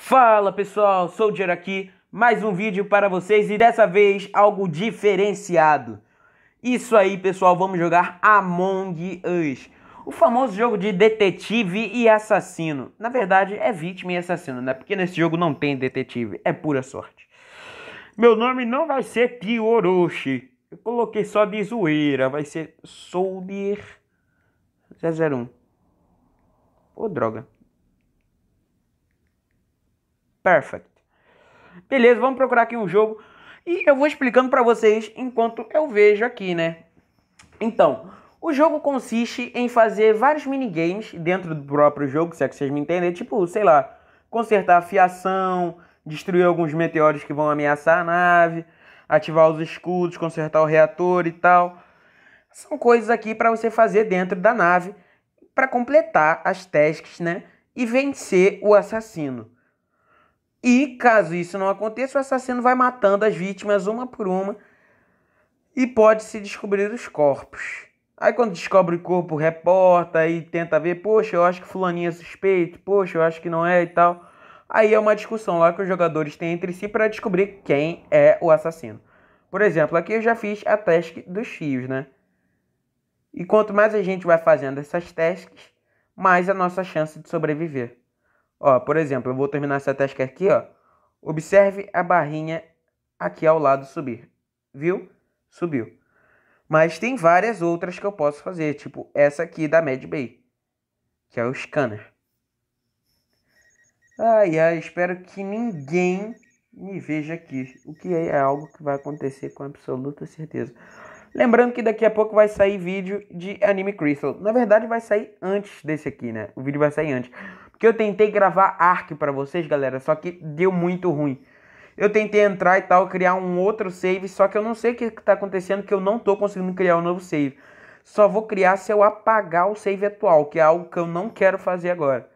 Fala pessoal, Soldier aqui, mais um vídeo para vocês e dessa vez algo diferenciado. Isso aí pessoal, vamos jogar Among Us, o famoso jogo de detetive e assassino. Na verdade é vítima e assassino, né? Porque nesse jogo não tem detetive, é pura sorte. Meu nome não vai ser Orochi, eu coloquei só de zoeira, vai ser Soldier 001. Ô droga. Perfect. Beleza, vamos procurar aqui um jogo e eu vou explicando para vocês enquanto eu vejo aqui, né? Então, o jogo consiste em fazer vários minigames dentro do próprio jogo, se é que vocês me entendem, tipo, sei lá, consertar a fiação, destruir alguns meteoros que vão ameaçar a nave, ativar os escudos, consertar o reator e tal. São coisas aqui para você fazer dentro da nave para completar as tasks, né? E vencer o assassino. E caso isso não aconteça, o assassino vai matando as vítimas uma por uma e pode se descobrir os corpos. Aí quando descobre o corpo, reporta e tenta ver, poxa, eu acho que fulaninha é suspeito, poxa, eu acho que não é e tal. Aí é uma discussão lá que os jogadores têm entre si para descobrir quem é o assassino. Por exemplo, aqui eu já fiz a task dos fios, né? E quanto mais a gente vai fazendo essas tasks, mais a nossa chance de sobreviver. Ó, por exemplo, eu vou terminar essa tasca aqui, ó. Observe a barrinha aqui ao lado subir. Viu? Subiu. Mas tem várias outras que eu posso fazer, tipo essa aqui da Bay, que é o scanner. Ai, ai, espero que ninguém me veja aqui, o que é algo que vai acontecer com absoluta certeza. Lembrando que daqui a pouco vai sair vídeo de Anime Crystal. Na verdade, vai sair antes desse aqui, né? O vídeo vai sair antes. Porque eu tentei gravar ARC para vocês, galera, só que deu muito ruim. Eu tentei entrar e tal, criar um outro save, só que eu não sei o que está acontecendo, que eu não estou conseguindo criar um novo save. Só vou criar se eu apagar o save atual, que é algo que eu não quero fazer agora.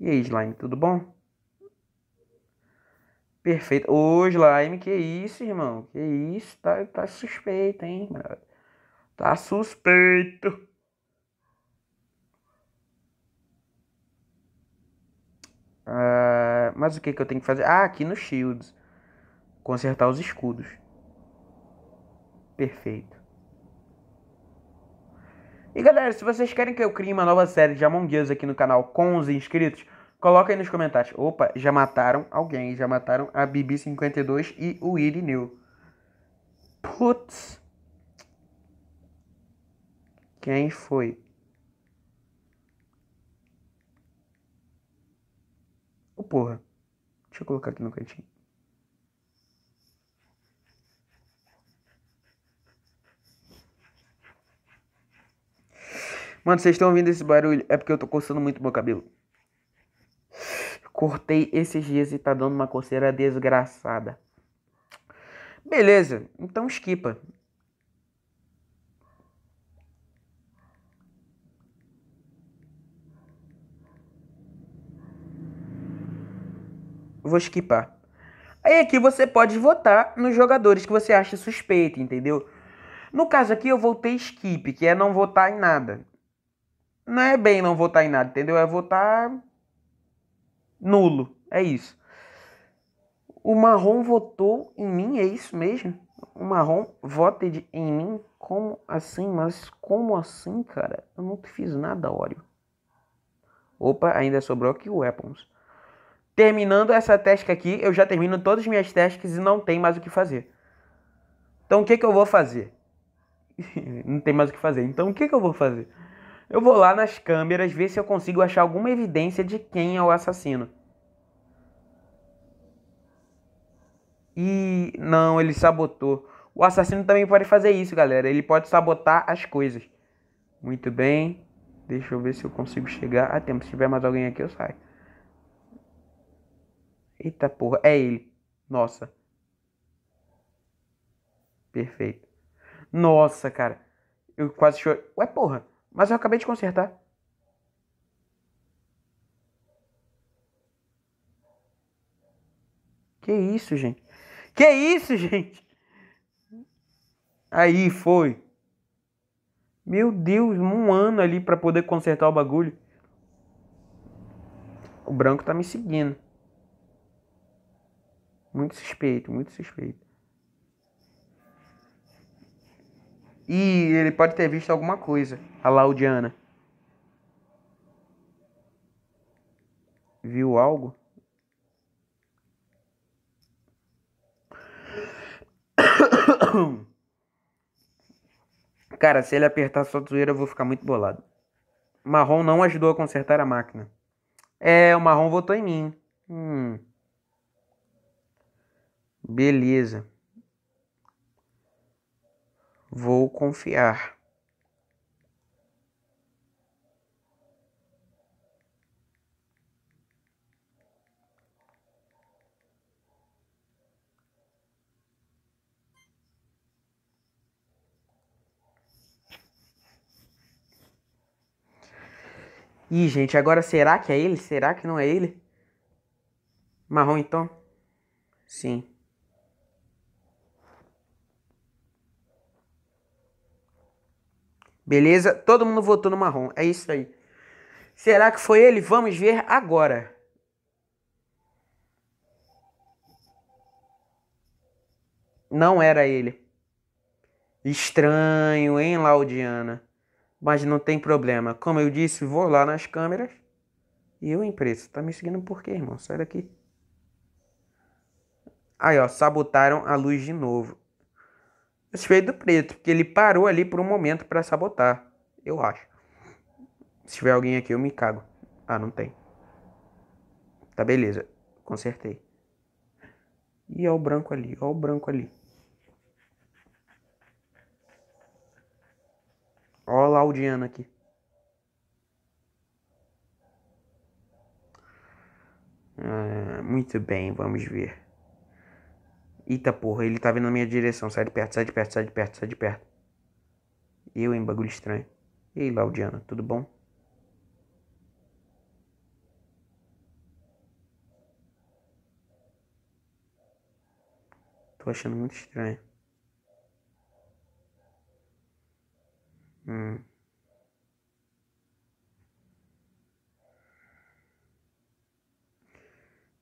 E aí, Slime, tudo bom? Perfeito. Ô, Slime, que isso, irmão? Que isso? Tá, tá suspeito, hein? Tá suspeito. Mas o que, que eu tenho que fazer? Ah, aqui no Shields. Consertar os escudos. Perfeito. E galera, se vocês querem que eu crie uma nova série de Among Us aqui no canal com os inscritos, coloca aí nos comentários. Opa, já mataram alguém, já mataram a bb 52 e o Irineu. Putz. Quem foi? porra. Deixa eu colocar aqui no cantinho. Mano, vocês estão ouvindo esse barulho? É porque eu tô coçando muito meu cabelo. Cortei esses dias e tá dando uma coceira desgraçada. Beleza, então esquipa. vou skipar. Aí aqui você pode votar nos jogadores que você acha suspeito, entendeu? No caso aqui eu votei skip, que é não votar em nada. Não é bem não votar em nada, entendeu? É votar nulo, é isso. O marrom votou em mim, é isso mesmo? O marrom vota em mim? Como assim? Mas como assim, cara? Eu não fiz nada, óleo. Opa, ainda sobrou aqui o Weapons. Terminando essa tasca aqui, eu já termino todas as minhas tasks e não tem mais o que fazer. Então o que, que eu vou fazer? não tem mais o que fazer. Então o que, que eu vou fazer? Eu vou lá nas câmeras ver se eu consigo achar alguma evidência de quem é o assassino. E não, ele sabotou. O assassino também pode fazer isso, galera. Ele pode sabotar as coisas. Muito bem. Deixa eu ver se eu consigo chegar a tempo. Se tiver mais alguém aqui, eu saio. Eita porra, é ele. Nossa. Perfeito. Nossa, cara. Eu quase chorei. Ué, porra. Mas eu acabei de consertar. Que isso, gente? Que isso, gente? Aí foi. Meu Deus, um ano ali para poder consertar o bagulho. O branco tá me seguindo. Muito suspeito, muito suspeito. E ele pode ter visto alguma coisa, a Laudiana. Viu algo? Cara, se ele apertar sua zoeira, eu vou ficar muito bolado. Marrom não ajudou a consertar a máquina. É, o Marrom votou em mim. Hum. Beleza. Vou confiar. Ih, gente, agora será que é ele? Será que não é ele? Marrom então? Sim. Beleza? Todo mundo votou no marrom. É isso aí. Será que foi ele? Vamos ver agora. Não era ele. Estranho, hein, Laudiana? Mas não tem problema. Como eu disse, vou lá nas câmeras. E eu impresso. Tá me seguindo por quê, irmão? Sai daqui. Aí, ó, sabotaram a luz de novo. Esse feio do preto, porque ele parou ali por um momento para sabotar, eu acho. Se tiver alguém aqui, eu me cago. Ah, não tem. Tá, beleza. Consertei. E olha o branco ali, olha o branco ali. Olha lá o Diana aqui. Ah, muito bem, vamos ver. Eita porra, ele tá vindo na minha direção. Sai de perto, sai de perto, sai de perto, sai de perto. Eu, em bagulho estranho. Ei, Laudiana, tudo bom? Tô achando muito estranho. Hum.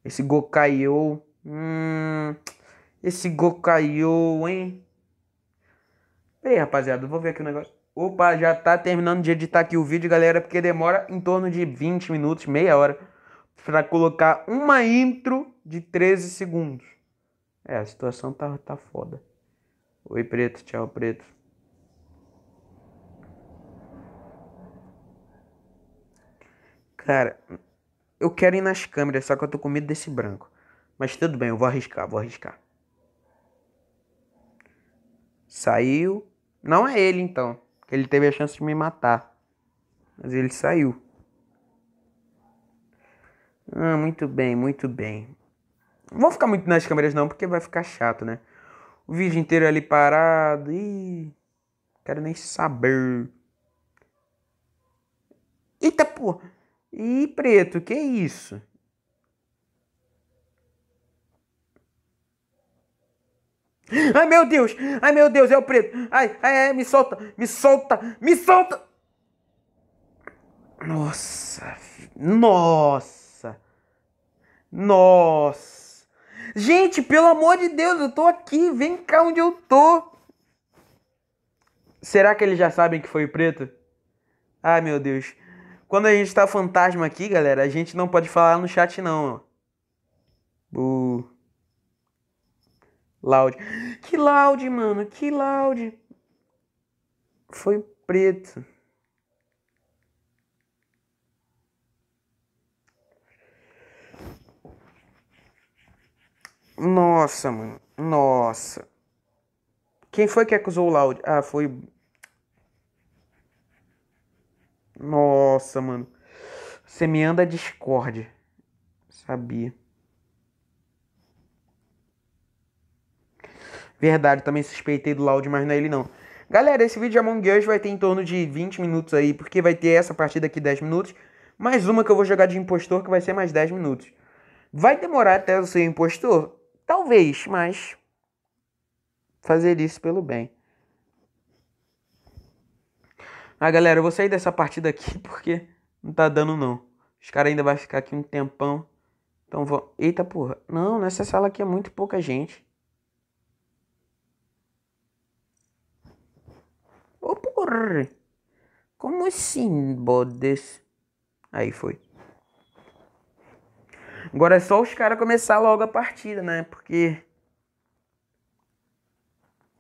Esse Gokaiô. Hum. Esse caiu hein? Ei rapaziada, vou ver aqui o negócio. Opa, já tá terminando de editar tá aqui o vídeo, galera, porque demora em torno de 20 minutos, meia hora, para colocar uma intro de 13 segundos. É, a situação tá, tá foda. Oi, preto, tchau, preto. Cara, eu quero ir nas câmeras, só que eu tô com medo desse branco. Mas tudo bem, eu vou arriscar, vou arriscar. Saiu. Não é ele então. Ele teve a chance de me matar. Mas ele saiu. Ah, muito bem, muito bem. Não vou ficar muito nas câmeras não, porque vai ficar chato, né? O vídeo inteiro ali parado. Ih, quero nem saber. Eita, pô. Ih, preto, que isso? Ai meu Deus, ai meu Deus, é o preto. Ai, ai, ai, me solta, me solta, me solta. Nossa, nossa, nossa. Gente, pelo amor de Deus, eu tô aqui, vem cá onde eu tô. Será que eles já sabem que foi o preto? Ai meu Deus. Quando a gente tá fantasma aqui, galera, a gente não pode falar no chat não. Uh. Loud. Que Loud, mano, que Loud. Foi preto. Nossa, mano. Nossa. Quem foi que acusou o Loud? Ah, foi. Nossa, mano. Você me anda Discord. Sabia. Verdade, também suspeitei do Loud, mas não é ele não. Galera, esse vídeo de Among Us vai ter em torno de 20 minutos aí, porque vai ter essa partida aqui 10 minutos, mais uma que eu vou jogar de impostor, que vai ser mais 10 minutos. Vai demorar até eu ser impostor? Talvez, mas... Fazer isso pelo bem. Ah, galera, eu vou sair dessa partida aqui porque não tá dando não. Os caras ainda vai ficar aqui um tempão. Então vou... Eita porra. Não, nessa sala aqui é muito pouca gente. Corre! Como assim, bodes? Aí foi. Agora é só os caras começar logo a partida, né? Porque.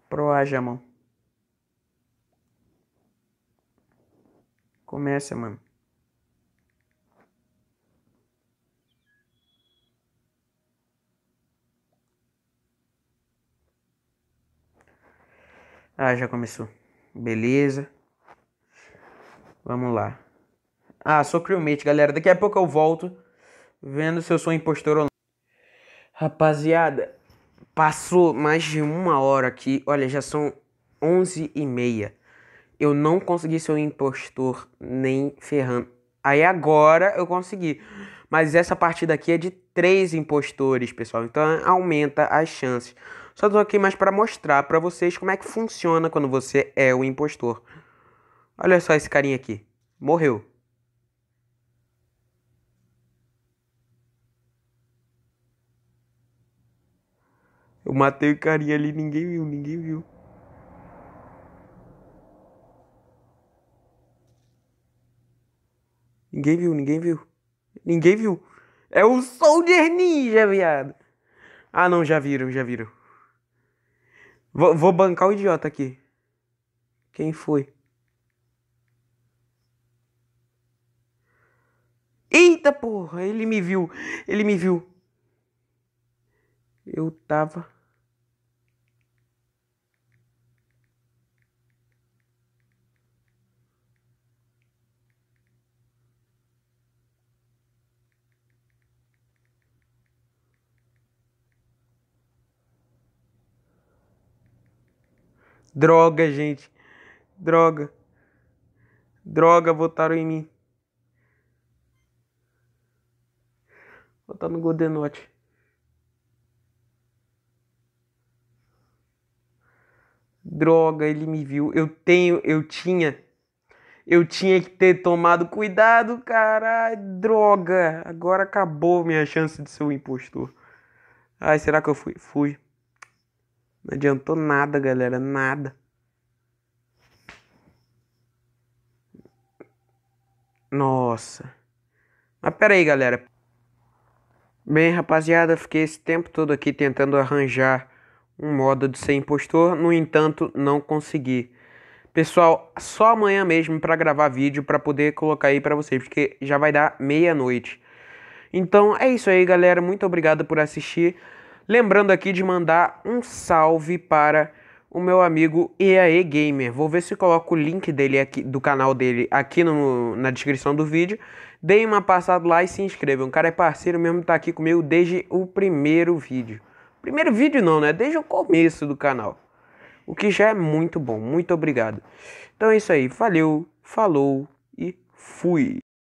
Proaja, mano. Começa, mano. Ah, já começou. Beleza. Vamos lá. Ah, sou crewmate, galera. Daqui a pouco eu volto vendo se eu sou impostor ou não. Rapaziada, passou mais de uma hora aqui. Olha, já são 11 e meia. Eu não consegui ser um impostor nem ferrando. Aí agora eu consegui. Mas essa partida aqui é de três impostores, pessoal. Então aumenta as chances. Só tô aqui mais para mostrar para vocês como é que funciona quando você é o impostor. Olha só esse carinha aqui. Morreu. Eu matei o carinha ali, ninguém viu, ninguém viu. Ninguém viu, ninguém viu. Ninguém viu. É o Soldier Ninja, viado. Ah, não, já viram, já viram. Vou, vou bancar o idiota aqui. Quem foi? Eita porra, ele me viu. Ele me viu. Eu tava. Droga, gente. Droga. Droga, votaram em mim. votaram no Godenote. Droga, ele me viu. Eu tenho, eu tinha. Eu tinha que ter tomado cuidado, caralho. Droga, agora acabou minha chance de ser um impostor. Ai, será que eu fui? Fui. Não adiantou nada, galera, nada. Nossa. Mas pera aí, galera. Bem, rapaziada, fiquei esse tempo todo aqui tentando arranjar um modo de ser impostor, no entanto, não consegui. Pessoal, só amanhã mesmo para gravar vídeo para poder colocar aí para vocês, porque já vai dar meia-noite. Então é isso aí, galera. Muito obrigado por assistir. Lembrando aqui de mandar um salve para o meu amigo EAE Gamer. Vou ver se coloco o link dele aqui, do canal dele aqui no, na descrição do vídeo. Deem uma passada lá e se inscrevam. O cara é parceiro mesmo, tá aqui comigo desde o primeiro vídeo. Primeiro vídeo não, né? Desde o começo do canal. O que já é muito bom. Muito obrigado. Então é isso aí. Valeu, falou e fui.